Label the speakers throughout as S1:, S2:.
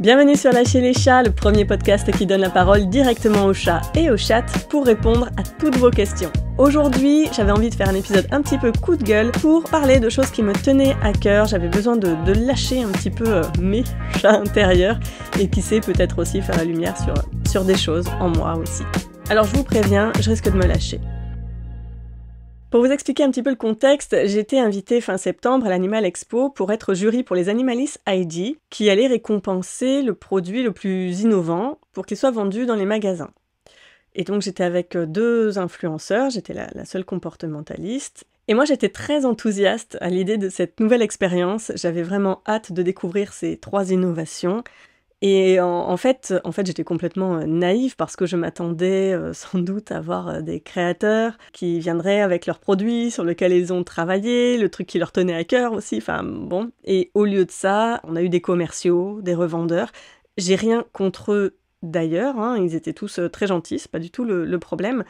S1: Bienvenue sur Lâcher les chats, le premier podcast qui donne la parole directement aux chats et aux chattes pour répondre à toutes vos questions. Aujourd'hui, j'avais envie de faire un épisode un petit peu coup de gueule pour parler de choses qui me tenaient à cœur. J'avais besoin de, lâcher un petit peu euh, mes chats intérieurs et qui sait peut-être aussi faire la lumière sur, sur des choses en moi aussi. Alors je vous préviens, je risque de me lâcher. Pour vous expliquer un petit peu le contexte, j'étais invitée fin septembre à l'Animal Expo pour être jury pour les Animalists ID, qui allait récompenser le produit le plus innovant pour qu'il soit vendu dans les magasins. Et donc j'étais avec euh, deux influenceurs, j'étais la, seule comportementaliste. Et moi j'étais très enthousiaste à l'idée de cette nouvelle expérience, j'avais vraiment hâte de découvrir ces trois innovations. Et en, fait, en fait j'étais complètement euh, naïve parce que je m'attendais euh, sans doute à voir euh, des créateurs qui viendraient avec leurs produits sur lesquels ils ont travaillé, le truc qui leur tenait à cœur aussi, enfin bon. Et au lieu de ça, on a eu des commerciaux, des revendeurs. J'ai rien contre eux d'ailleurs, hein. ils étaient tous très gentils, c'est pas du tout le, problème.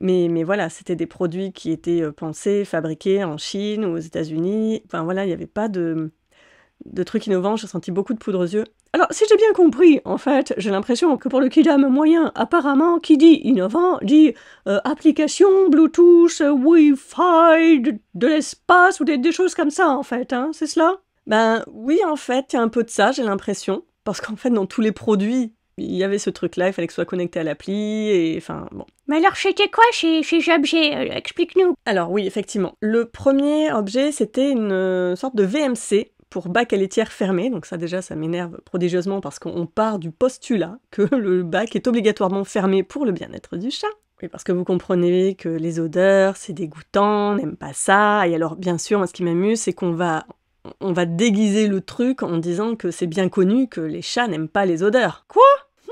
S1: Mais, voilà, c'était des produits qui étaient pensés, fabriqués en Chine ou aux États-Unis. Enfin voilà, il n'y avait pas de, de trucs innovants. J'ai senti beaucoup de poudre aux yeux. Alors, si j'ai bien compris, en fait, j'ai l'impression que pour le Kidam moyen, apparemment, qui dit innovant dit euh, application Bluetooth, Wi-Fi, de, l'espace ou des, choses comme ça, en fait, hein, c'est cela Ben oui, en fait, il y a un peu de ça, j'ai l'impression. Parce qu'en fait, dans tous les produits, il y avait ce truc-là, il fallait que ce soit connecté à l'appli, et enfin, bon. Mais alors, c'était quoi chez, chez euh, Explique-nous. Alors oui, effectivement. Le premier objet, c'était une euh, sorte de VMC, pour bac à laitière fermé, Donc ça déjà, ça m'énerve prodigieusement parce qu'on part du postulat que le bac est obligatoirement fermé pour le bien-être du chat. Oui, parce que vous comprenez que les odeurs, c'est dégoûtant, on n'aime pas ça. Et alors, bien sûr, moi, ce qui m'amuse, c'est qu'on va, on va déguiser le truc en disant que c'est bien connu que les chats n'aiment pas les odeurs. Quoi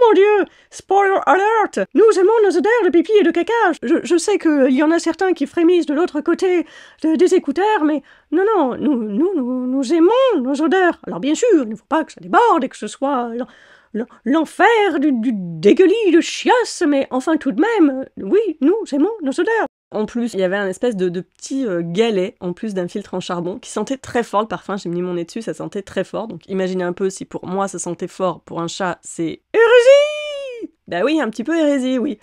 S1: mon Dieu Spoiler alert Nous aimons nos odeurs de pipi et de caca Je, sais qu'il y en a certains qui frémissent de l'autre côté des écouteurs, mais non, non, nous, nous, nous, aimons nos odeurs. Alors bien sûr, il ne faut pas que ça déborde et que ce soit l'enfer du, du dégueulis de chiasse, mais enfin tout de même, oui, nous aimons nos odeurs. En plus, il y avait un espèce de, de petit euh, galet, en plus d'un filtre en charbon, qui sentait très fort le parfum. J'ai mis mon nez dessus, ça sentait très fort. Donc imaginez un peu si pour moi ça sentait fort, pour un chat c'est hérésie Bah oui, un petit peu hérésie, oui.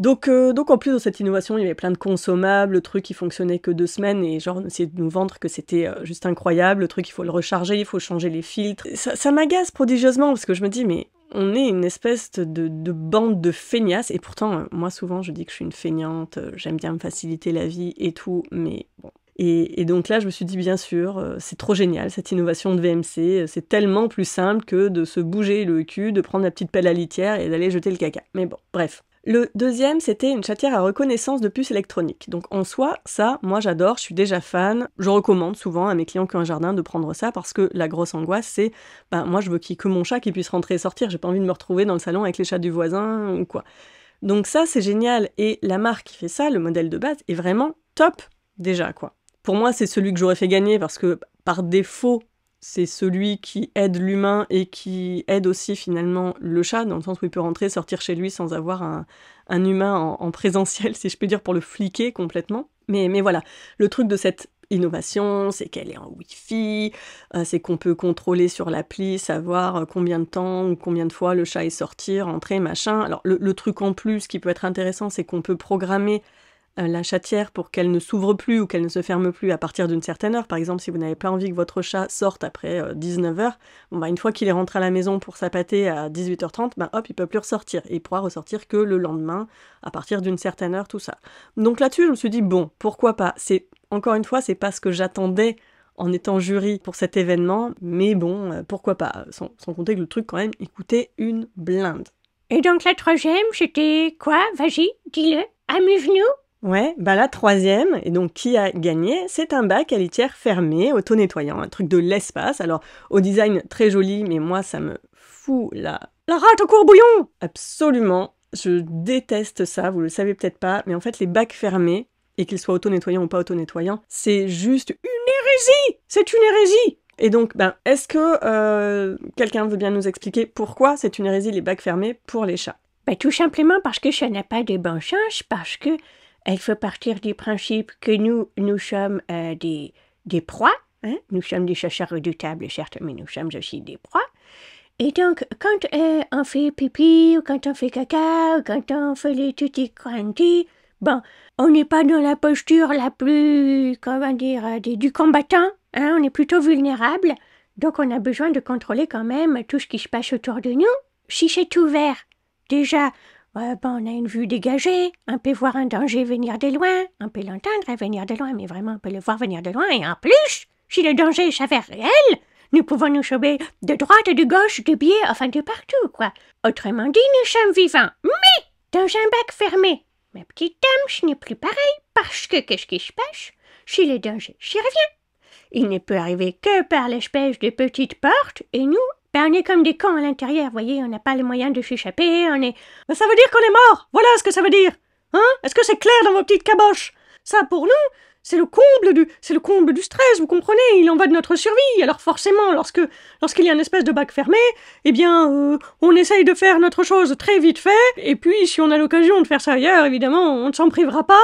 S1: Donc, euh, donc en plus de cette innovation, il y avait plein de consommables, le truc qui fonctionnait que deux semaines et genre on essayait de nous vendre que c'était euh, juste incroyable, le truc il faut le recharger, il faut changer les filtres. Ça, ça m'agace prodigieusement parce que je me dis mais on est une espèce de, bande de feignasses. Et pourtant, euh, moi, souvent, je dis que je suis une feignante, euh, j'aime bien me faciliter la vie et tout, mais bon. Et, donc là, je me suis dit, bien sûr, euh, c'est trop génial, cette innovation de VMC. C'est tellement plus simple que de se bouger le cul, de prendre la petite pelle à litière et d'aller jeter le caca. Mais bon, bref. Le deuxième, c'était une chatière à reconnaissance de puces électroniques. Donc en soi, ça, moi j'adore, je suis déjà fan. Je recommande souvent à mes clients qui ont un jardin de prendre ça parce que la grosse angoisse, c'est bah, moi je veux que mon chat qui puisse rentrer et sortir, j'ai pas envie de me retrouver dans le salon avec les chats du voisin ou quoi. Donc ça, c'est génial. Et la marque qui fait ça, le modèle de base, est vraiment top déjà, quoi. Pour moi, c'est celui que j'aurais fait gagner parce que par défaut, c'est celui qui aide l'humain et qui aide aussi finalement le chat, dans le sens où il peut rentrer, sortir chez lui sans avoir un, humain en, présentiel, si je peux dire, pour le fliquer complètement. Mais, mais voilà, le truc de cette innovation, c'est qu'elle est en Wi-Fi, euh, c'est qu'on peut contrôler sur l'appli, savoir euh, combien de temps ou combien de fois le chat est sorti, rentré, machin. Alors le truc en plus qui peut être intéressant, c'est qu'on peut programmer euh, la chatière pour qu'elle ne s'ouvre plus ou qu'elle ne se ferme plus à partir d'une certaine heure. Par exemple, si vous n'avez pas envie que votre chat sorte après 19h, euh, bon bah une fois qu'il est rentré à la maison pour s'apater à 18h30, bah hop, il peut plus ressortir. Et il pourra ressortir que le lendemain, à partir d'une certaine heure, tout ça. Donc là-dessus, je me suis dit, bon, pourquoi pas C'est Encore une fois, c'est pas ce que j'attendais en étant jury pour cet événement, mais bon, euh, pourquoi pas sans, compter que le truc, quand même, il coûtait une blinde.
S2: Et donc la troisième, c'était quoi Vas-y, dis-le, amuse-nous
S1: Ouais, bah la troisième, et donc qui a gagné, c'est un bac à litière fermé, auto-nettoyant, un truc de l'espace. Alors, au design très joli, mais moi ça me fout la... La rate au courbouillon Absolument, je déteste ça, vous le savez peut-être pas, mais en fait les bacs fermés, et qu'ils soient auto-nettoyants ou pas auto-nettoyants, c'est juste une hérésie C'est une hérésie et donc, ben, est-ce que euh, quelqu'un veut bien nous expliquer pourquoi c'est une hérésie les bacs fermés pour les chats ben, Tout simplement parce que ça n'a pas de bon sens, parce que elle fait partir
S2: du principe que nous, nous sommes euh, des, proies, hein. nous sommes des chercheurs redoutables, certes, mais nous sommes aussi des proies. Et donc, quand euh, on fait pipi, ou quand on fait caca, ou quand on fait les tutti quanti, bon, on n'est pas dans la posture la plus, comment dire, euh, du combattant, hein. on est plutôt vulnérable, donc on a besoin de contrôler quand même tout ce qui se passe autour de nous. Si c'est ouvert, déjà, on euh, a une vue dégagée, on peut voir un danger venir de loin, on peut l'entendre venir de loin, mais vraiment, on peut le voir venir de loin, et en plus, si le danger s'avère réel, nous pouvons nous sauver de droite, de gauche, de biais, enfin de partout, quoi. Autrement dit, nous sommes vivants, mais dans un bac fermé. Ma petite dame, je n'est plus pareil, parce que qu'est-ce qui se passe Si le danger s'y revient, il ne peut arriver que par l'espèce de petites porte, et nous, ben, on est comme des cons à l'intérieur, voyez, on n'a pas les moyens de s'échapper,
S1: on est... Ben, ça veut dire qu'on est mort Voilà ce que ça veut dire Hein Est-ce que c'est clair dans vos petites caboches Ça, pour nous, c'est le comble du... C'est le comble du stress, vous comprenez Il en va de notre survie Alors forcément, lorsque... Lorsqu'il y a une espèce de bac fermé, eh bien, euh, on essaye de faire notre chose très vite fait, et puis si on a l'occasion de faire ça ailleurs, évidemment, on ne s'en privera pas,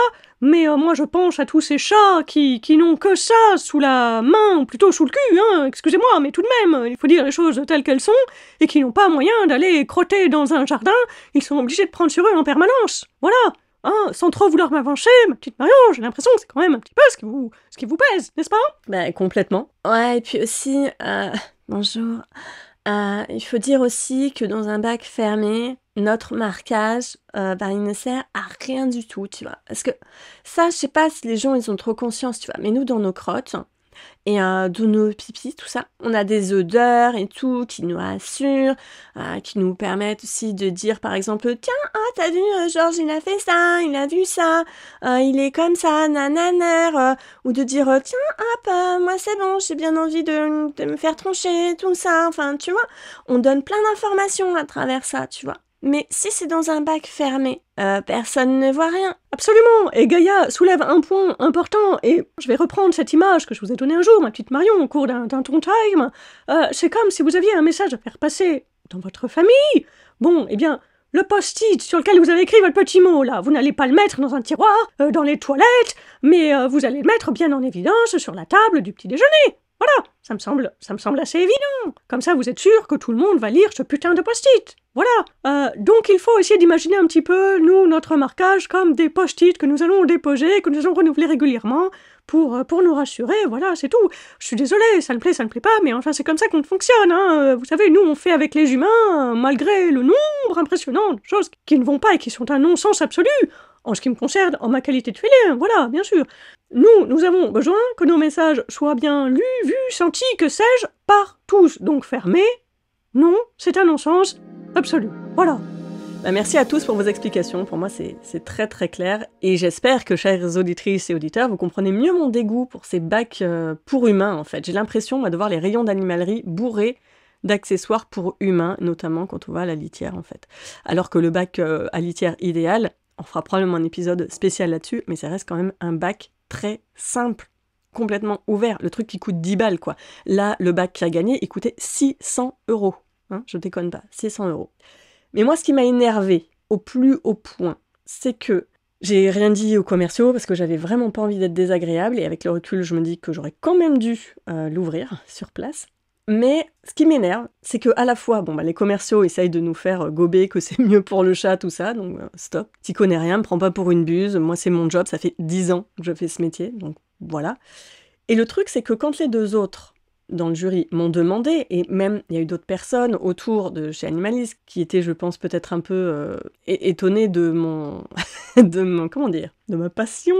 S1: mais euh, moi je penche à tous ces chats qui, qui n'ont que ça sous la main, ou plutôt sous le cul, hein, excusez-moi, mais tout de même, il faut dire les choses telles qu'elles sont, et qui n'ont pas moyen d'aller crotter dans un jardin, ils sont obligés de prendre sur eux en permanence. Voilà. Hein, sans trop vouloir m'avancer, ma petite Marion, j'ai l'impression que c'est quand même un petit peu ce qui vous, ce qui vous pèse, n'est-ce pas Ben complètement. Ouais, et puis aussi, euh, bonjour. Euh, il faut dire aussi que dans un bac fermé, notre marquage, euh, ben, il ne sert à rien du tout, tu vois. Parce que ça, je sais pas si les gens, ils ont trop conscience, tu vois. Mais nous, dans nos crottes et euh, dans nos pipis, tout ça, on a des odeurs et tout qui nous assurent, euh, qui nous permettent aussi de dire, par exemple, tiens, ah, t'as vu, Georges, il a fait ça, il a vu ça, il est comme ça, nananer, ou de dire, tiens, hop, moi c'est bon, j'ai bien envie de, de me faire troncher, tout ça, enfin, tu vois. On donne plein d'informations à travers ça, tu vois. Mais si c'est dans un bac fermé, euh, personne ne voit rien. Absolument Et Gaïa soulève un point important, et je vais reprendre cette image que je vous ai donnée un jour, ma petite Marion, au cours d'un ton time. Euh, c'est comme si vous aviez un message à faire passer dans votre famille. Bon, eh bien, le post-it sur lequel vous avez écrit votre petit mot, là, vous n'allez pas le mettre dans un tiroir, euh, dans les toilettes, mais vous allez le mettre bien en évidence sur la table du petit déjeuner. Voilà, ça me semble, ça me semble assez évident. Comme ça, vous êtes sûr que tout le monde va lire ce putain de post-it. Voilà. Euh, donc, il faut essayer d'imaginer un petit peu, nous, notre marquage comme des post-it que nous allons déposer, que nous allons renouveler régulièrement, euh, pour, nous rassurer, voilà, c'est tout. Je suis désolée, ça me plaît, ça me plaît pas, mais enfin, c'est comme ça qu'on fonctionne, hein. Euh, vous savez, nous, on fait avec les humains, malgré le nombre impressionnant de choses qui ne vont pas et qui sont un non-sens absolu, en ce qui me concerne, en ma qualité de félin, hein, voilà, bien sûr. Nous, nous avons besoin que nos messages soient bien lus, vus, sentis, que sais-je, par tous. Donc fermé non, c'est un non-sens absolu. Voilà. Bah, merci à tous pour vos explications. Pour moi, c'est très très clair. Et j'espère que, chères auditrices et auditeurs, vous comprenez mieux mon dégoût pour ces bacs euh, pour humains, en fait. J'ai l'impression, de voir les rayons d'animalerie bourrés d'accessoires pour humains, notamment quand on voit la litière, en fait. Alors que le bac euh, à litière idéal, on fera probablement un épisode spécial là-dessus, mais ça reste quand même un bac très simple complètement ouvert, le truc qui coûte 10 balles, quoi. Là, le bac qui a gagné, il coûtait 600 euros. Hein. je déconne pas, 600 euros. Mais moi, ce qui m'a énervé au plus haut point, c'est que j'ai rien dit aux commerciaux parce que j'avais vraiment pas envie d'être désagréable et avec le recul, je me dis que j'aurais quand même dû euh, l'ouvrir sur place. Mais ce qui m'énerve, c'est que à la fois, bon, bah, les commerciaux essayent de nous faire euh, gober que c'est mieux pour le chat, tout ça, donc euh, stop. T'y connais rien, me prends pas pour une buse. Moi, c'est mon job, ça fait 10 ans que je fais ce métier, donc voilà. Et le truc, c'est que quand les deux autres dans le jury m'ont demandé, et même il y a eu d'autres personnes autour de chez Animalis qui étaient, je pense, peut-être un peu euh, étonnées de mon, de mon, comment dire, de ma passion,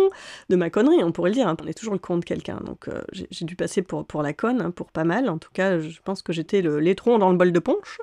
S1: de ma connerie, on pourrait le dire. Hein. On est toujours le con de quelqu'un, donc euh, j'ai dû passer pour, pour la conne, hein, pour pas mal. En tout cas, je pense que j'étais l'étron dans le bol de punch,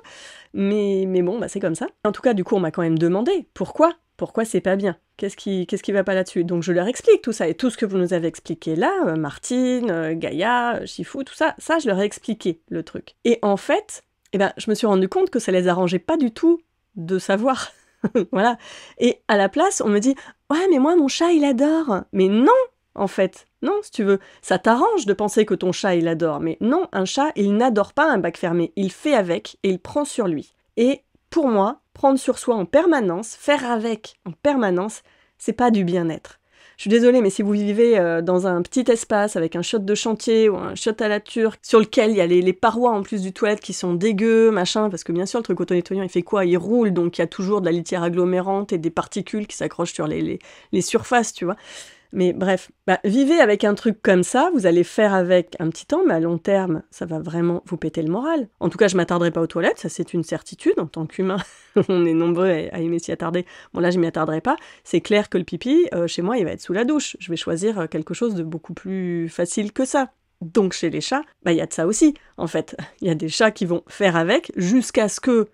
S1: mais, mais bon, bah, c'est comme ça. En tout cas, du coup, on m'a quand même demandé pourquoi pourquoi c'est pas bien Qu'est-ce qui, qu'est-ce qui va pas là-dessus Donc je leur explique tout ça et tout ce que vous nous avez expliqué là, euh, Martine, euh, Gaïa, Chifou, tout ça, ça je leur ai expliqué le truc. Et en fait, eh ben, je me suis rendu compte que ça les arrangeait pas du tout de savoir. voilà. Et à la place, on me dit Ouais, mais moi, mon chat, il adore. Mais non, en fait. Non, si tu veux. Ça t'arrange de penser que ton chat, il adore. Mais non, un chat, il n'adore pas un bac fermé. Il fait avec et il prend sur lui. Et pour moi, prendre sur soi en permanence, faire avec en permanence, c'est pas du bien-être. Je suis désolée, mais si vous vivez euh, dans un petit espace avec un shot de chantier ou un shot à la turque sur lequel il y a les, parois en plus du toilette qui sont dégueux, machin, parce que bien sûr, le truc auto-nettoyant, il fait quoi Il roule, donc il y a toujours de la litière agglomérante et des particules qui s'accrochent sur les, les surfaces, tu vois. Mais bref, bah, vivez avec un truc comme ça, vous allez faire avec un petit temps, mais à long terme, ça va vraiment vous péter le moral. En tout cas, je ne m'attarderai pas aux toilettes, ça c'est une certitude. En tant qu'humain, on est nombreux à, aimer s'y attarder. Bon là, je m'y attarderai pas. C'est clair que le pipi, euh, chez moi, il va être sous la douche. Je vais choisir euh, quelque chose de beaucoup plus facile que ça. Donc chez les chats, bah, il y a de ça aussi. En fait, il y a des chats qui vont faire avec jusqu'à ce que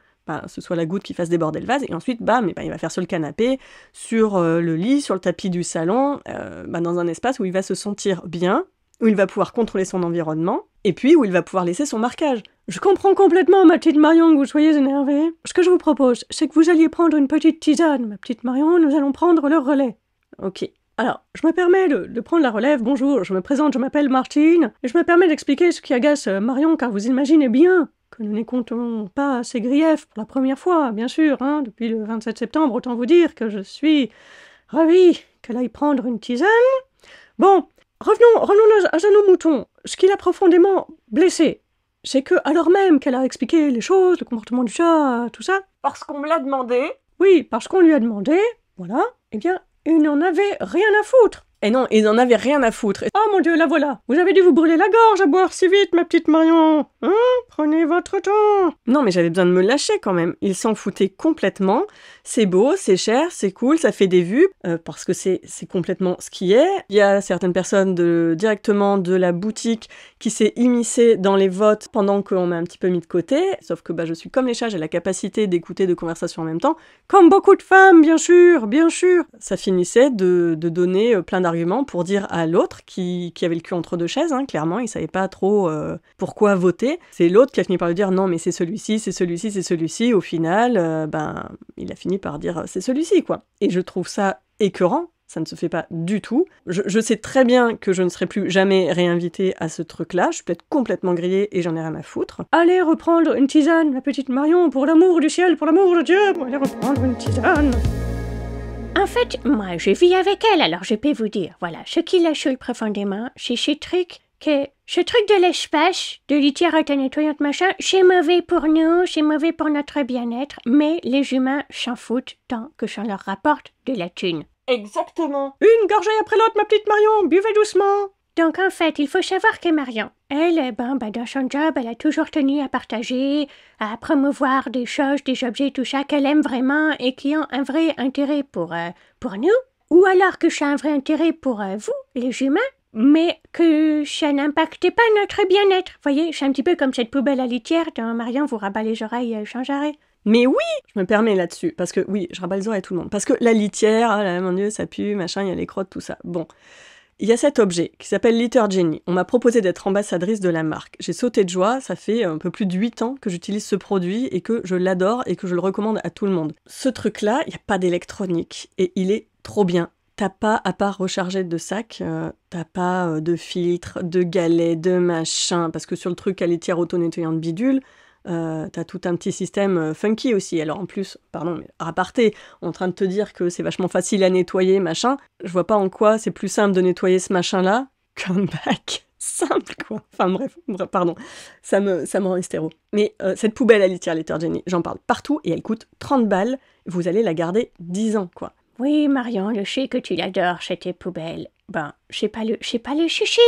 S1: ce soit la goutte qui fasse déborder le vase, et ensuite, bam, ben, il va faire sur le canapé, sur euh, le lit, sur le tapis du salon, euh, ben, dans un espace où il va se sentir bien, où il va pouvoir contrôler son environnement, et puis où il va pouvoir laisser son marquage. Je comprends complètement, ma petite Marion, que vous soyez énervée. Ce que je vous propose, c'est que vous alliez prendre une petite tisane, ma petite Marion, nous allons prendre le relais. Ok. Alors, je me permets de, prendre la relève. Bonjour, je me présente, je m'appelle Martine, et je me permets d'expliquer ce qui agace euh, Marion, car vous imaginez bien que nous ne comptons pas ces griefs pour la première fois, bien sûr, hein, depuis le 27 septembre, autant vous dire que je suis ravi qu'elle aille prendre une tisane. Bon, revenons, revenons à, nos moutons. Ce qui l'a profondément blessé, c'est que, alors même qu'elle a expliqué les choses, le comportement du chat, tout ça. Parce qu'on me l'a demandé. Oui, parce qu'on lui a demandé, voilà, eh bien, il n'en avait rien à foutre. Et eh non, ils n'en avaient rien à foutre. Oh mon dieu, la voilà Vous avez dû vous brûler la gorge à boire si vite, ma petite Marion Hein Prenez votre temps Non, mais j'avais besoin de me lâcher quand même. Ils s'en foutaient complètement c'est beau, c'est cher, c'est cool, ça fait des vues, euh, parce que c'est complètement ce qui est. Il y a certaines personnes directement de la boutique qui s'est immiscée dans les votes pendant qu'on m'a un petit peu mis de côté, sauf que bah, je suis comme les chats, j'ai la capacité d'écouter deux conversations en même temps, comme beaucoup de femmes, bien sûr, bien sûr. Ça finissait de, donner euh, plein d'arguments pour dire à l'autre, qui, avait le cul entre deux chaises, hein, clairement, il savait pas trop euh, pourquoi voter. C'est l'autre qui a fini par lui dire non, mais c'est celui-ci, c'est celui-ci, c'est celui-ci. Au final, ben, il a fini par dire c'est celui-ci, quoi. Et je trouve ça écœurant. Ça ne se fait pas du tout. Je, sais très bien que je ne serai plus jamais réinvitée à ce truc-là. Je suis être complètement grillée et j'en ai rien à foutre. Allez reprendre une tisane, la petite Marion, pour l'amour du ciel, pour l'amour de Dieu, allez reprendre
S2: une tisane. En fait, moi, je vis avec elle, alors je peux vous dire, voilà, ce qui la choule profondément, c'est ce truc que ce truc de l'espace, de litière à ta nettoyante machin, c'est mauvais pour nous, c'est mauvais pour notre bien-être, mais les humains s'en foutent tant que ça leur rapporte de la thune.
S1: Exactement. Une gorgée après l'autre, ma petite Marion, buvez doucement.
S2: Donc en fait, il faut savoir que Marion, elle, est ben, dans son job, elle a toujours tenu à partager, à promouvoir des choses, des objets, tout ça qu'elle aime vraiment et qui ont un vrai intérêt pour, euh, pour nous, ou alors que ça a un vrai intérêt pour euh, vous, les humains, mais que ça n'impactait pas notre bien-être. Vous voyez, je un petit peu comme cette poubelle à litière dont Marion vous rabat les oreilles change euh, arrêt.
S1: Mais oui, je me permets là-dessus, parce que oui, je rabat les oreilles à tout le monde. Parce que la litière, oh mon Dieu, ça pue, machin, il y a les crottes, tout ça. Bon. Il y a cet objet qui s'appelle Litter Jenny On m'a proposé d'être ambassadrice de la marque. J'ai sauté de joie, ça fait un peu plus de 8 ans que j'utilise ce produit et que je l'adore et que je le recommande à tout le monde. Ce truc-là, il n'y a pas d'électronique et il est trop bien t'as pas, à part recharger de sac, euh, t'as pas euh, de filtre, de galet, de machin, parce que sur le truc à litière auto-nettoyante bidule, euh, t'as tout un petit système funky aussi. Alors en plus, pardon, mais en train de te dire que c'est vachement facile à nettoyer, machin, je vois pas en quoi c'est plus simple de nettoyer ce machin-là qu'un bac simple, quoi. Enfin bref, pardon, ça me, ça me Mais cette poubelle à litière Letter Jenny, j'en parle partout et elle coûte 30 balles. Vous allez la garder 10 ans, quoi.
S2: Oui, Marion, le sais que tu l'adores, chez tes poubelles. Ben, c'est pas le, pas le chichi.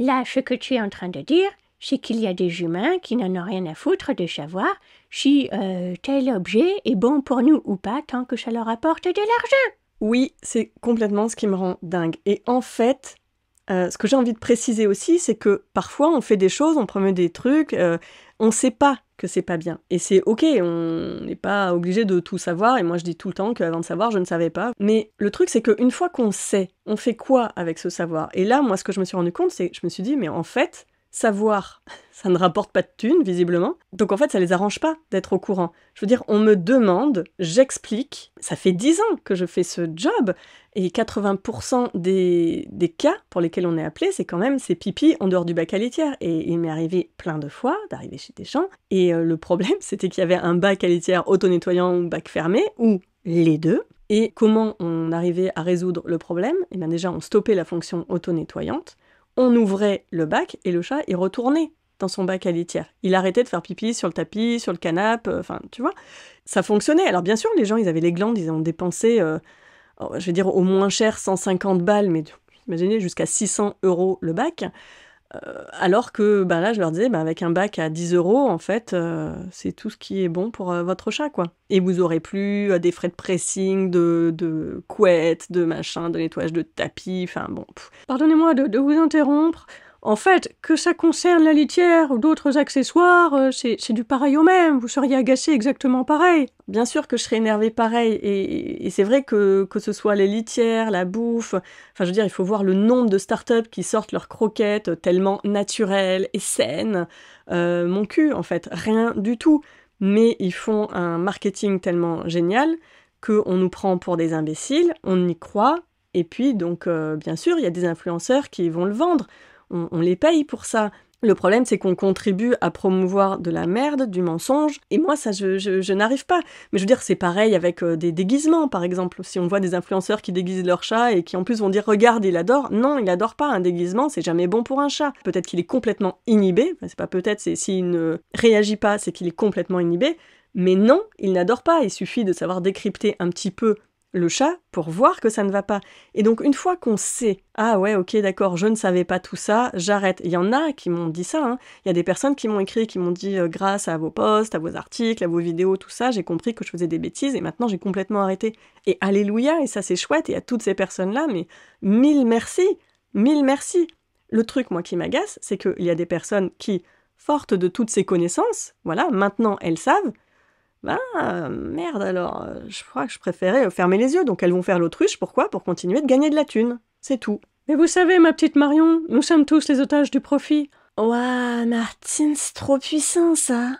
S2: Là, ce que tu es en train de dire, c'est qu'il y a des humains qui n'en ont rien à foutre de savoir si euh, tel objet est bon pour nous ou
S1: pas tant que ça leur apporte de l'argent. Oui, c'est complètement ce qui me rend dingue. Et en fait, euh, ce que j'ai envie de préciser aussi, c'est que parfois on fait des choses, on promet des trucs, euh, on ne sait pas que c'est pas bien. Et c'est ok, on n'est pas obligé de tout savoir, et moi je dis tout le temps qu'avant de savoir, je ne savais pas. Mais le truc, c'est qu'une fois qu'on sait, on fait quoi avec ce savoir Et là, moi, ce que je me suis rendu compte, c'est que je me suis dit, mais en fait, savoir, ça ne rapporte pas de thunes, visiblement. Donc en fait, ça les arrange pas d'être au courant. Je veux dire, on me demande, j'explique. Ça fait 10 ans que je fais ce job. Et 80% des, des, cas pour lesquels on est appelé, c'est quand même ces pipis en dehors du bac à litière. Et il m'est arrivé plein de fois d'arriver chez des gens. Et euh, le problème, c'était qu'il y avait un bac à litière auto-nettoyant ou bac fermé, ou les deux. Et comment on arrivait à résoudre le problème Eh bien déjà, on stoppait la fonction auto-nettoyante on ouvrait le bac et le chat, est retournait dans son bac à litière. Il arrêtait de faire pipi sur le tapis, sur le canapé, euh, enfin, tu vois. Ça fonctionnait. Alors, bien sûr, les gens, ils avaient les glandes, ils ont dépensé, euh, oh, je vais dire, au moins cher 150 balles, mais imaginez, jusqu'à 600 euros le bac. Euh, alors que bah là, je leur disais, bah, avec un bac à 10 euros, en fait, euh, c'est tout ce qui est bon pour euh, votre chat, quoi. Et vous aurez plus des frais de pressing, de, de couettes, de machin, de nettoyage de tapis, enfin bon. Pardonnez-moi de, vous interrompre. En fait, que ça concerne la litière ou d'autres accessoires, euh, c'est du pareil au même, vous seriez agacé exactement pareil. Bien sûr que je serais énervé pareil, et, c'est vrai que, que ce soit les litières, la bouffe, enfin je veux dire, il faut voir le nombre de startups qui sortent leurs croquettes tellement naturelles et saines. Euh, mon cul, en fait, rien du tout. Mais ils font un marketing tellement génial qu'on nous prend pour des imbéciles, on y croit, et puis donc euh, bien sûr, il y a des influenceurs qui vont le vendre on, les paye pour ça. Le problème, c'est qu'on contribue à promouvoir de la merde, du mensonge, et moi, ça, je, n'arrive pas. Mais je veux dire, c'est pareil avec euh, des déguisements, par exemple. Si on voit des influenceurs qui déguisent leur chat et qui en plus vont dire Regarde, il adore. Non, il adore pas. Un déguisement, c'est jamais bon pour un chat. Peut-être qu'il est complètement inhibé. c'est pas peut-être, c'est s'il ne réagit pas, c'est qu'il est complètement inhibé. Mais non, il n'adore pas. Il suffit de savoir décrypter un petit peu le chat pour voir que ça ne va pas. Et donc une fois qu'on sait, ah ouais, ok, d'accord, je ne savais pas tout ça, j'arrête. Il y en a qui m'ont dit ça, hein. il y a des personnes qui m'ont écrit, qui m'ont dit, euh, grâce à vos posts, à vos articles, à vos vidéos, tout ça, j'ai compris que je faisais des bêtises et maintenant j'ai complètement arrêté. Et alléluia, et ça c'est chouette, et à toutes ces personnes-là, mais mille merci, mille merci. Le truc, moi, qui m'agace, c'est qu'il y a des personnes qui, fortes de toutes ces connaissances, voilà, maintenant elles savent, ah merde alors, euh, je crois que je préférais euh, fermer les yeux, donc elles vont faire l'autruche, pourquoi Pour continuer de gagner de la thune. C'est tout. Mais vous savez, ma petite Marion, nous sommes tous les otages du profit. Ouah, Martine, c'est trop puissant ça.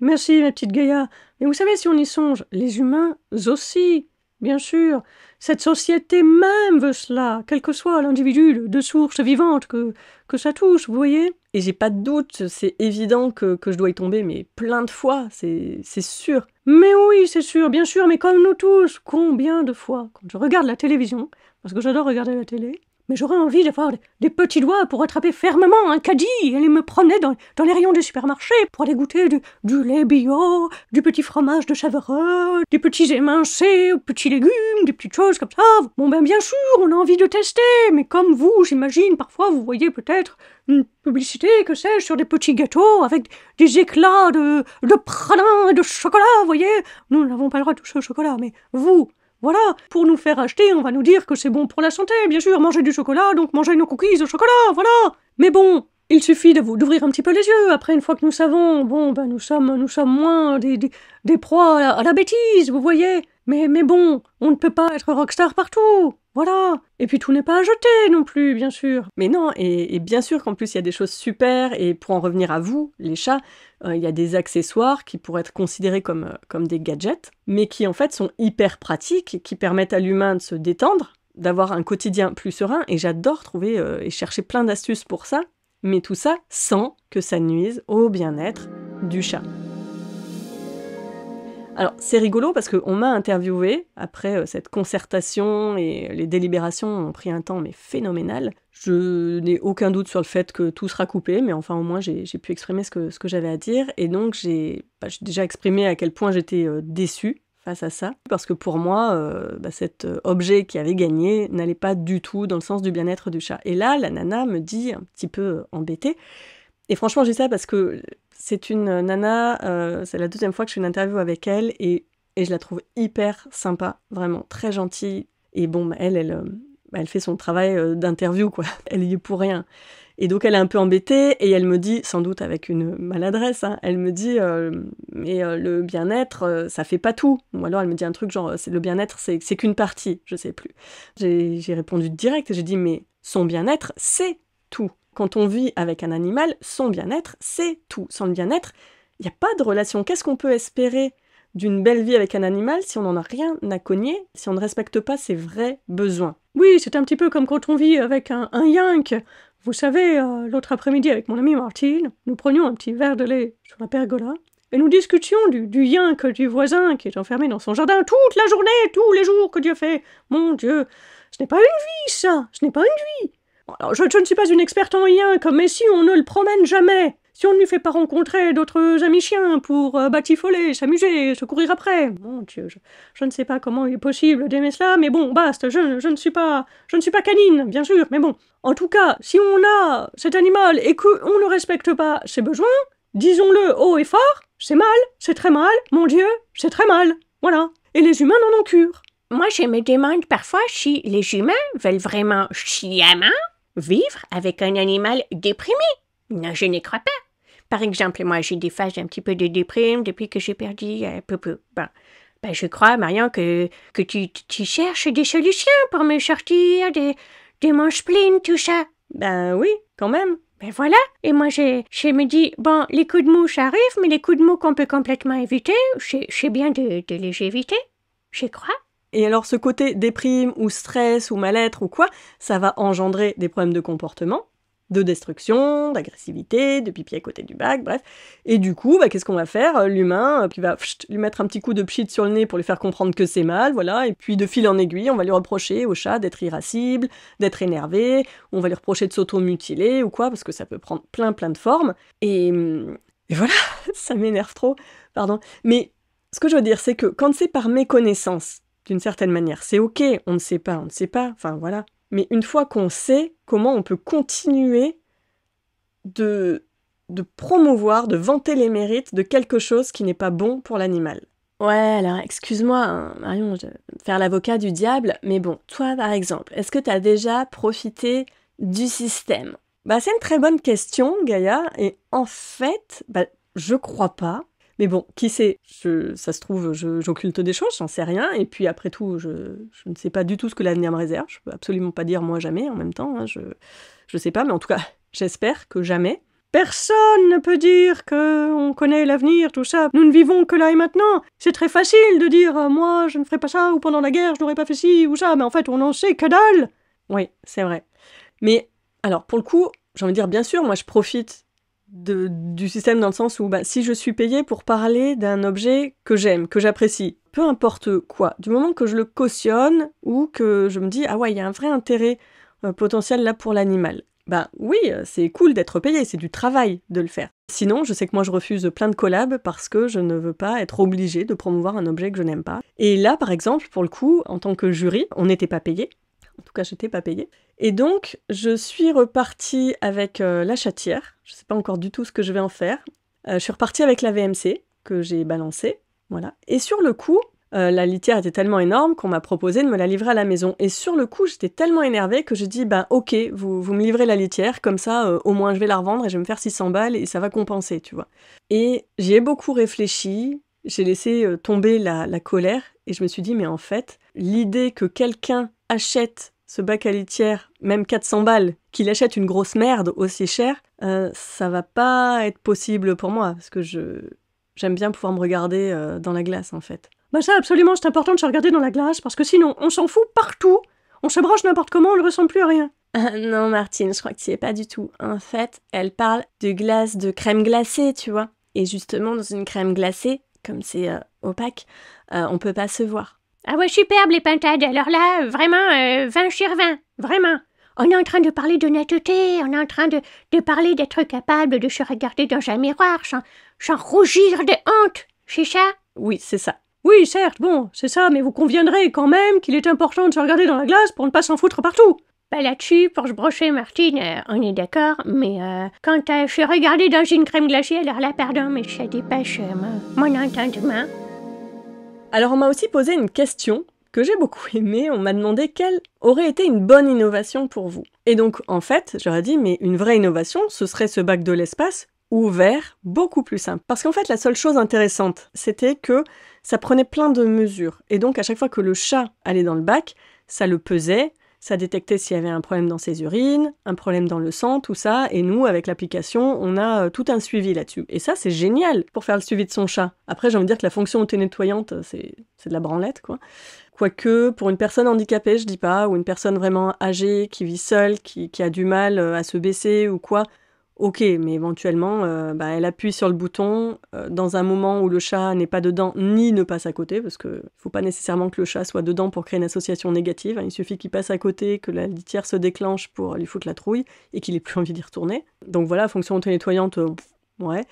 S1: Merci, ma petite Gaïa. Mais vous savez, si on y songe, les humains aussi, bien sûr. Cette société même veut cela, quel que soit l'individu de source vivante que, que ça touche, vous voyez Et j'ai pas de doute, c'est évident que, que, je dois y tomber, mais plein de fois, c'est sûr. Mais oui, c'est sûr, bien sûr, mais comme nous tous, combien de fois, quand je regarde la télévision, parce que j'adore regarder la télé, mais j'aurais envie d'avoir des petits doigts pour attraper fermement un caddie et aller me promener dans, les rayons des supermarchés pour aller goûter du, lait bio, du petit fromage de Chavereux, des petits émincés, des petits légumes, des petites choses comme ça. Bon ben bien sûr, on a envie de tester,
S2: mais comme vous, j'imagine, parfois vous voyez peut-être une publicité, que sais-je, sur des petits gâteaux
S1: avec des éclats de, de pralin et de chocolat, vous voyez Nous n'avons pas le droit de toucher au chocolat, mais vous, voilà, pour nous faire acheter, on va nous dire que c'est bon pour la santé, bien sûr, manger du chocolat, donc manger nos cookies au chocolat, voilà. Mais bon, il suffit de vous d'ouvrir un petit peu les yeux. Après, une fois que nous savons, bon, ben nous sommes, nous sommes moins des, proies à la, à la, bêtise, vous voyez. Mais, mais bon, on ne peut pas être rockstar partout. Voilà Et puis tout n'est pas à jeter non plus, bien sûr Mais non, et, bien sûr qu'en plus il y a des choses super, et pour en revenir à vous, les chats, euh, il y a des accessoires qui pourraient être considérés comme, euh, comme des gadgets, mais qui en fait sont hyper pratiques, qui permettent à l'humain de se détendre, d'avoir un quotidien plus serein, et j'adore trouver euh, et chercher plein d'astuces pour ça, mais tout ça sans que ça nuise au bien-être du chat. Alors c'est rigolo parce qu'on m'a interviewé après euh, cette concertation et les délibérations ont pris un temps mais phénoménal. Je n'ai aucun doute sur le fait que tout sera coupé, mais enfin au moins j'ai pu exprimer ce que, j'avais à dire. Et donc j'ai bah, déjà exprimé à quel point j'étais déçu euh, déçue face à ça, parce que pour moi, euh, bah, cet objet qui avait gagné n'allait pas du tout dans le sens du bien-être du chat. Et là, la nana me dit, un petit peu embêtée, et franchement j'ai ça parce que c'est une euh, nana, euh, c'est la deuxième fois que je fais une interview avec elle et, je la trouve hyper sympa, vraiment très gentille. Et bon, bah, elle, elle, euh, elle fait son travail d'interview, quoi. Elle y est pour rien. Et donc elle est un peu embêtée et elle me dit, sans doute avec une maladresse, hein, elle me dit mais le bien-être ça fait pas tout. Ou alors elle me dit un truc genre c'est le bien-être c'est qu'une partie, je sais plus. J'ai répondu direct et j'ai dit mais son bien-être c'est tout quand on vit avec un animal, son bien-être, c'est tout. Sans le bien-être, il n'y a pas de relation. Qu'est-ce qu'on peut espérer d'une belle vie avec un animal si on n'en a rien à cogner, si on ne respecte pas ses vrais besoins Oui, c'est un petit peu comme quand on vit avec un, un yank. Vous savez, euh, l'autre après-midi avec mon ami Martine, nous prenions un petit verre de lait sur la pergola et nous discutions du, du yank du voisin qui est enfermé dans son jardin toute la journée, tous les jours que Dieu fait. Mon Dieu, ce n'est pas une vie, ça, ce n'est pas une vie. Alors, je, ne suis pas une experte en rien, comme mais si on ne le promène jamais, si on ne lui fait pas rencontrer d'autres amis chiens pour euh, batifoler, s'amuser, se courir après. Mon Dieu, je, ne sais pas comment il est possible d'aimer cela, mais bon, basta, je, ne suis pas, je ne suis pas canine, bien sûr, mais bon. En tout cas, si on a cet animal et qu'on ne respecte pas ses besoins, disons-le haut et fort, c'est mal, c'est très mal, mon Dieu, c'est très mal. Voilà.
S2: Et les humains n'en ont cure. Moi, je me demande parfois si les humains veulent vraiment chiamant, vivre avec un animal déprimé. Non, je n'y crois pas. Par exemple, moi, j'ai des phases d'un petit peu de déprime depuis que j'ai perdu un euh, peu peu. Ben, ben, je crois, Marion, que, que tu, tu cherches des solutions pour me sortir des, des mon spleen, tout ça. Ben oui, quand même. Ben voilà. Et moi, j'ai, me dit bon, les coups de mouche arrivent, mais les coups de mou qu'on peut complètement éviter, c'est bien de les éviter. Je crois.
S1: Et alors ce côté déprime ou stress ou mal-être ou quoi, ça va engendrer des problèmes de comportement, de destruction, d'agressivité, de pipi à côté du bac, bref. Et du coup, bah, qu'est-ce qu'on va faire euh, L'humain euh, qui va lui mettre un petit coup de pchit sur le nez pour lui faire comprendre que c'est mal, voilà. Et puis de fil en aiguille, on va lui reprocher au chat d'être irascible, d'être énervé, on va lui reprocher de s'automutiler ou quoi, parce que ça peut prendre plein plein de formes. et hum, voilà, ça m'énerve trop, pardon. Mais ce que je veux dire, c'est que quand c'est par méconnaissance, d'une certaine manière. C'est ok, on ne sait pas, on ne sait pas, enfin voilà. Mais une fois qu'on sait, comment on peut continuer de, de promouvoir, de vanter les mérites de quelque chose qui n'est pas bon pour l'animal Ouais, alors excuse-moi, hein, Marion, je faire l'avocat du diable, mais bon, toi par exemple, est-ce que tu as déjà profité du système Bah c'est une très bonne question, Gaïa, et en fait, bah, je crois pas, mais bon, qui sait Ça se trouve, j'occulte des choses, j'en sais rien. Et puis après tout, je, ne sais pas du tout ce que l'avenir me réserve. Je peux absolument pas dire moi jamais en même temps. Hein, je ne sais pas, mais en tout cas, j'espère que jamais. Personne ne peut dire que on connaît l'avenir, tout ça. Nous ne vivons que là et maintenant. C'est très facile de dire euh, moi je ne ferai pas ça ou pendant la guerre je n'aurais pas fait ci ou ça, mais en fait on en sait que dalle. Oui, c'est vrai. Mais alors pour le coup, j'ai envie de dire bien sûr, moi je profite du système dans le sens où bah, si je suis payé pour parler d'un objet que j'aime, que j'apprécie, peu importe quoi, du moment que je le cautionne ou que je me dis ah ouais, il y a un vrai intérêt euh, potentiel là pour l'animal. Ben oui, euh, c'est cool d'être payé, c'est du travail de le faire. Sinon, je sais que moi je refuse plein de collabs parce que je ne veux pas être obligé de promouvoir un objet que je n'aime pas. Et là, par exemple, pour le coup, en tant que jury, on n'était pas payé, en tout cas, j'étais pas payée. Et donc, je suis repartie avec euh, la chatière. Je sais pas encore du tout ce que je vais en faire. Euh, je suis repartie avec la VMC que j'ai balancée. Voilà. Et sur le coup, euh, la litière était tellement énorme qu'on m'a proposé de me la livrer à la maison. Et sur le coup, j'étais tellement énervée que je dis, ben ok, vous, vous me livrez la litière, comme ça au moins je vais la revendre et je vais me faire 600 balles et ça va compenser, tu vois. Et j'y ai beaucoup réfléchi, j'ai laissé tomber la colère et je me suis dit mais en fait, l'idée que quelqu'un achète ce bac à litière, même 400 balles, qu'il achète une grosse merde aussi chère, euh, ça va pas être possible pour moi, parce que je j'aime bien pouvoir me regarder euh, dans la glace, en fait. Bah ça, absolument, c'est important de se regarder dans la glace, parce que sinon, on s'en fout partout. On se branche n'importe comment, on ne ressent plus à rien. Ah, non, Martine, je crois que tu pas du tout. En fait, elle parle de glace, de crème glacée, tu vois. Et justement, dans une crème glacée, comme c'est euh, opaque, on peut pas se voir.
S2: Ah ouais, superbe les pintades. Alors là, vraiment, 20 euh, sur 20. Vraiment. On est en train de parler d'honnêteté, on est en train de, parler d'être capable de se regarder dans un miroir sans, rougir de honte. C'est ça Oui, c'est ça. Oui, certes, bon, c'est ça, mais vous conviendrez quand même qu'il est important de se regarder dans la glace pour ne pas s'en foutre partout. Bah là-dessus, pour se brocher, Martine, euh, on est d'accord, mais euh, quand je suis regardée dans une crème glacée, alors
S1: là, pardon, mais ça dépêche mon entendement. Alors on m'a aussi posé une question que j'ai beaucoup aimée, on m'a demandé quelle aurait été une bonne innovation pour vous. Et donc en fait, j'aurais dit, mais une vraie innovation, ce serait ce bac de l'espace ouvert, beaucoup plus simple. Parce qu'en fait, la seule chose intéressante, c'était que ça prenait plein de mesures. Et donc à chaque fois que le chat allait dans le bac, ça le pesait, ça détectait s'il y avait un problème dans ses urines, un problème dans le sang, tout ça. Et nous, avec l'application, on a euh, tout un suivi là-dessus. Et ça, c'est génial pour faire le suivi de son chat. Après, j'ai envie de dire que la fonction autonettoyante, nettoyante euh, c'est de la branlette, quoi. Quoique, pour une personne handicapée, je dis pas, ou une personne vraiment âgée, qui vit seule, qui a du mal euh, à se baisser ou quoi, Ok, mais éventuellement, euh, bah, elle appuie sur le bouton euh, dans un moment où le chat n'est pas dedans ni ne passe à côté, parce qu'il ne faut pas nécessairement que le chat soit dedans pour créer une association négative. Hein. il suffit qu'il passe à côté, que la litière se déclenche pour lui foutre la trouille et qu'il ait plus envie d'y retourner. Donc voilà, fonction auto-nettoyante, euh, ouais,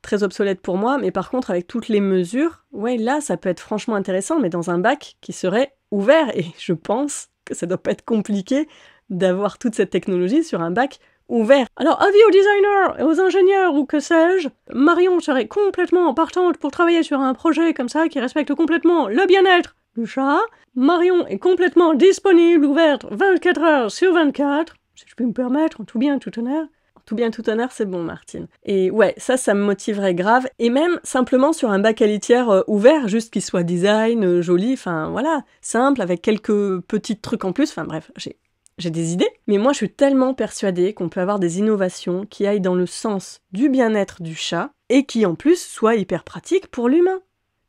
S1: très obsolète pour moi, mais par contre, avec toutes les mesures, ouais, là, ça peut être franchement intéressant, mais dans un bac qui serait ouvert, et je pense que ça doit pas être compliqué d'avoir toute cette technologie sur un bac ouvert alors avis aux designers, aux ingénieurs ou que sais-je, Marion serait complètement partante pour travailler sur un projet comme ça qui respecte complètement le bien-être du chat. Marion est complètement disponible, ouverte 24 heures sur 24, si je peux me permettre, en tout bien, tout honneur. tout bien, tout honneur, c'est bon, Martine. Et ouais, ça, ça me motiverait grave. Et même simplement sur un bac à litière euh, ouvert, juste qu'il soit design, euh, joli, enfin voilà, simple, avec quelques petits trucs en plus. Enfin bref, j'ai j'ai des idées, mais moi je suis tellement persuadée qu'on peut avoir des innovations qui aillent dans le sens du bien-être du chat et qui en plus soient hyper pratiques pour l'humain.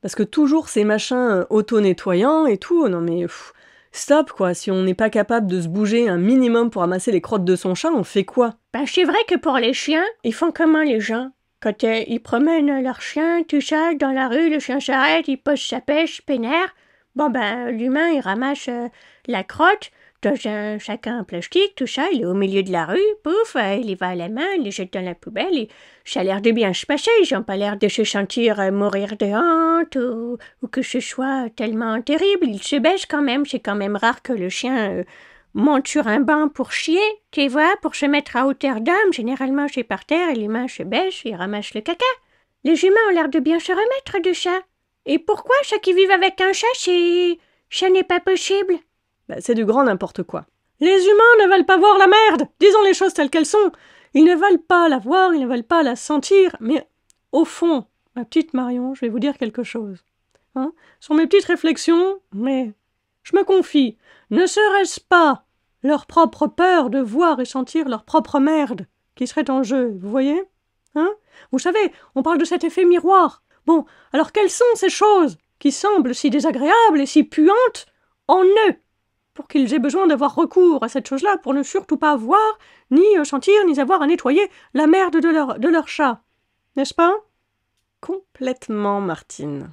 S1: Parce que toujours ces machins euh, auto-nettoyants et tout, non mais stop quoi, si on n'est pas capable de se bouger un minimum pour ramasser les crottes de son chat, on fait quoi Ben, c'est vrai que pour les chiens, ils font comment les gens Quand euh,
S2: ils promènent leur chien tout seul dans la rue, le chien s'arrête, il pose sa pêche, pénère. Bon ben l'humain il ramasse euh, la crotte, dans un sac en plastique, tout ça, il est au milieu de la rue, pouf, euh, il y va à la main, il le jette dans la poubelle, et ça a l'air de bien se passer, ils n'ont pas l'air de se sentir euh, mourir de honte ou, que ce soit tellement terrible, ils se baissent quand même, c'est quand même rare que le chien euh, monte sur un banc pour chier, tu vois, pour se mettre à hauteur d'homme, généralement c'est par terre, et l'humain se baisse il ramasse le caca. Les humains ont l'air de bien se remettre de ça. Et pourquoi ceux qui vivent avec un chat, c'est...
S1: ça n'est pas possible bah, c'est du grand n'importe quoi. Les humains ne veulent pas voir la merde Disons les choses telles qu'elles sont Ils ne veulent pas la voir, ils ne veulent pas la sentir, mais au fond, ma petite Marion, je vais vous dire quelque chose. Hein Sur mes petites réflexions, mais je me confie, ne serait-ce pas leur propre peur de voir et sentir leur propre merde qui serait en jeu, vous voyez Hein Vous savez, on parle de cet effet miroir. Bon, alors quelles sont ces choses qui semblent si désagréables et si puantes en eux pour qu'ils aient besoin d'avoir recours à cette chose-là pour ne surtout pas voir, ni euh, sentir, ni avoir à nettoyer la merde de leur, de leur chat. N'est-ce pas Complètement, Martine.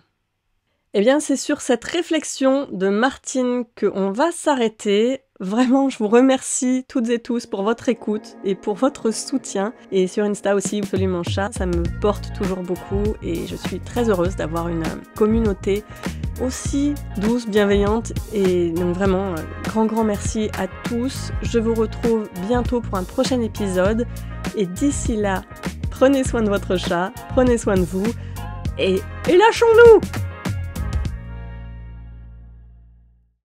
S1: Eh bien, c'est sur cette réflexion de Martine que qu'on va s'arrêter. Vraiment, je vous remercie toutes et tous pour votre écoute et pour votre soutien. Et sur Insta aussi, absolument chat, ça me porte toujours beaucoup et je suis très heureuse d'avoir une euh, communauté aussi douce, bienveillante. Et donc vraiment, euh, grand, grand merci à tous. Je vous retrouve bientôt pour un prochain épisode. Et d'ici là, prenez soin de votre chat, prenez soin de vous et, et lâchons-nous